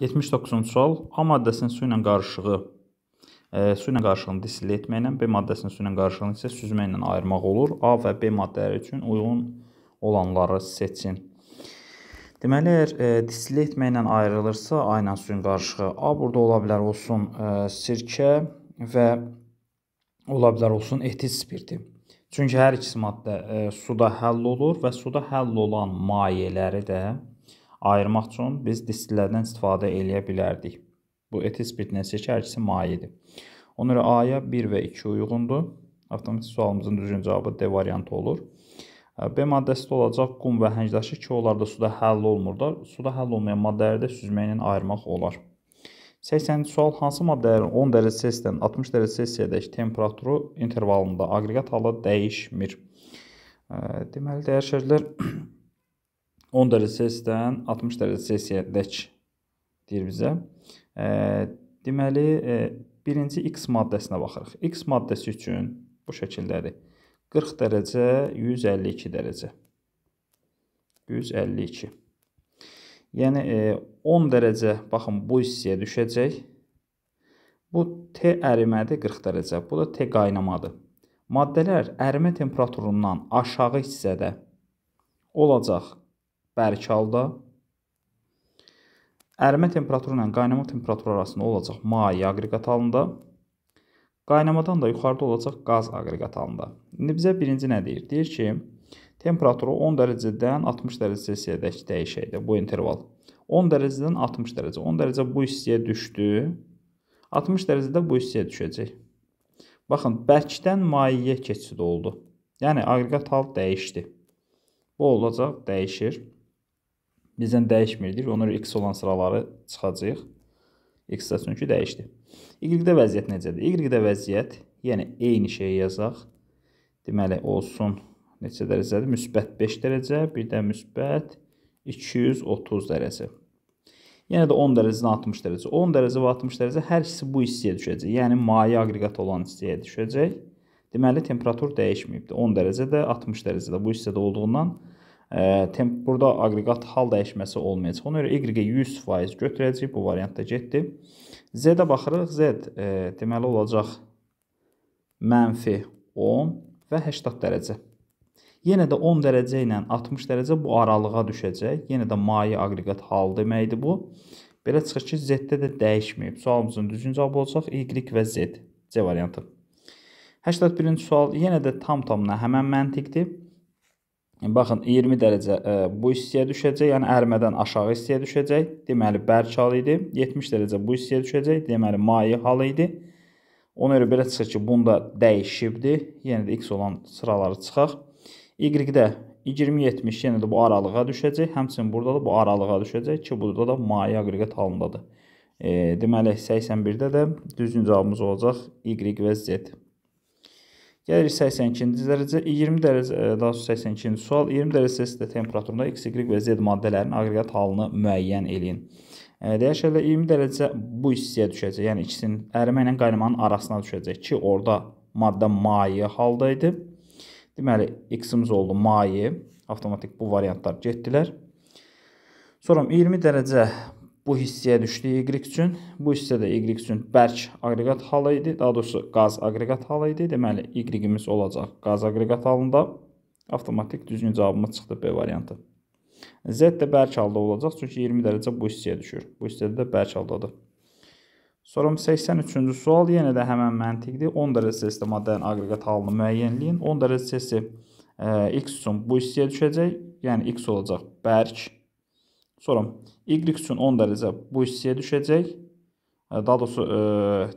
79-cu sual A maddəsinin su ilə qarışığı e, su ilə qarışığını distil etməklə B maddəsinin su ilə qarışığını isə süzməklə ayırmaq olur. A və B maddələri üçün uyğun olanları seçin. Deməli, əgər e, distil etməklə ayrılırsa, A ilə suyun qarışığı A burada ola bilər olsun e, sirkə və ola bilər olsun etil spirti. Çünki hər ikisi maddə e, suda həll olur və suda həll olan mayeləri də ayırmaq üçün biz distillərdən istifadə eləyə bilərdik. Bu etil spirtinin seçərkisi mayedir. Ona görə A-ya 1 və 2 uyğundur. Avtomatik sualımızın düzgün cavabı D variantı olur. B maddəsi də olacaq qum və həngdaşı ki, onlar da suda həll olmurlar. Suda həll olmayan maddələri də süzməklə ayırmaq olar. 80-ci sual hansı maddələrin 10 dərəcə Selsiyadan 60 dərəcə Selsiyadakı temperaturu intervalında aqreqat halda dəyişmir? Deməli dəyişərlər 10 dərəcə Selsidən 60 dərəcə Selsiyədək deyir bizə. E, deməli, e, birinci X maddəsinə baxırıq. X maddəsi üçün bu şəkildədir. 40 dərəcə, 152 dərəcə. 152. Yəni e, 10 dərəcə baxın bu hissəyə düşəcək. Bu T ərimədir 40 dərəcə. Bu da T qaynamadır. Maddələr ərimə temperaturundan aşağı hissədə olacaq bərk halda ərimə temperaturu ilə qaynama temperaturu arasında olacaq maye aqreqat halında, qaynamadan da yuxarıda olacaq qaz aqreqat halında. İndi bizə birinci nə deyir? Deyir ki, temperaturu 10 dərəcədən 60 dərəcə Selsiyə-dək dəyişəkdir bu interval. 10 dərəcədən 60 dərəcə. 10 dərəcə bu hissəyə düşdü. 60 dərəcədə bu hissəyə düşəcək. Baxın, bərkdən mayeyə keçid oldu. Yəni aqreqat hal dəyişdi. Bu olacaq, dəyişir bizdən dəyişmirdir. Ona görə x olan sıraları çıxacağıq. X-də çünki dəyişdi. Y-də vəziyyət necədir? Y-də vəziyyət, yəni eyni şeyi yazaq. Deməli, olsun neçə dərəcədir? Müsbət 5 dərəcə, bir də müsbət 230 dərəcə. Yəni də 10 dərəcədən 60 dərəcə. 10 dərəcə və 60 dərəcə hər ikisi bu hissəyə düşəcək. Yəni maye aqreqat olan hissəyə düşəcək. Deməli temperatur dəyişməyibdi. 10 dərəcədə, 60 dərəcədə bu hissədə olduğundan temp burada aqreqat hal dəyişməsi olmayacaq. Ona görə y-i 100% götürəcəyik. Bu variant da getdi. Z-də baxırıq. Z e, deməli olacaq mənfi 10 və 80 dərəcə. Yenə də 10 dərəcə ilə 60 dərəcə bu aralığa düşəcək. Yenə də maye aqreqat hal deməkdir bu. Belə çıxır ki, Z-də də dəyişməyib. Sualımızın düzgün cavabı olacaq Y və Z. C variantı. 81-ci sual yenə də tam-tamına həmən məntiqdir. Baxın 20 dərəcə ə, e, bu hissəyə düşəcək, yəni ərmədən aşağı hissəyə düşəcək. Deməli bərk hal idi. 70 dərəcə bu hissəyə düşəcək, deməli maye hal idi. Ona görə belə çıxır ki, bunda dəyişibdi. Yəni də x olan sıraları çıxaq. Y-də 20-70 yenə də bu aralığa düşəcək. Həmçinin burada da bu aralığa düşəcək ki, burada da maye aqreqat halındadır. E, deməli 81-də də düzgün cavabımız olacaq Y və Z. Gəlirik 82-ci dərəcə, 20 e, dərəcə, e, daha doğrusu 82-ci sual, 20 dərəcə Selsidə temperaturunda X, Y və Z maddələrin aqreqat halını müəyyən eləyin. E, Dəyişərlə 20 dərəcə bu hissəyə düşəcək, yəni ikisinin ərimə ilə qaynamanın arasına düşəcək ki, orada maddə maye halda idi. Deməli, X-imiz oldu maye, avtomatik bu variantlar getdilər. Sonra 20 dərəcə bu hissəyə düşdü Y üçün. Bu hissə də Y üçün bərk aqreqat halı idi. Daha doğrusu qaz aqreqat halı idi. Deməli Y-imiz olacaq qaz aqreqat halında. Avtomatik düzgün cavabımız çıxdı B variantı. Z də bərk halda olacaq çünki 20 dərəcə bu hissəyə düşür. Bu hissədə də bərk haldadır. Sonra 83-cü sual yenə də həmin məntiqdir. 10 dərəcə Selsidə maddənin aqreqat halını müəyyənləyin. 10 dərəcə Selsi e, X üçün bu hissəyə düşəcək. Yəni X olacaq bərk Sonra y üçün 10 dərəcə bu hissəyə düşəcək. E, daha doğrusu, e,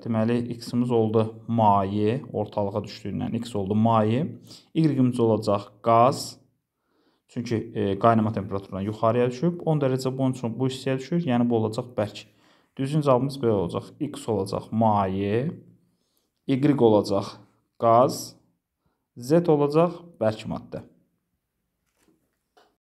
deməli, x-imiz oldu maye, ortalığa düşdüyündən x oldu maye. Y-imiz olacaq qaz. Çünki e, qaynama temperaturundan yuxarıya düşüb. 10 dərəcə bunun üçün bu hissəyə düşür, yəni bu olacaq bərk. Düzgün cavabımız belə olacaq. X olacaq maye, Y olacaq qaz, Z olacaq bərk maddə.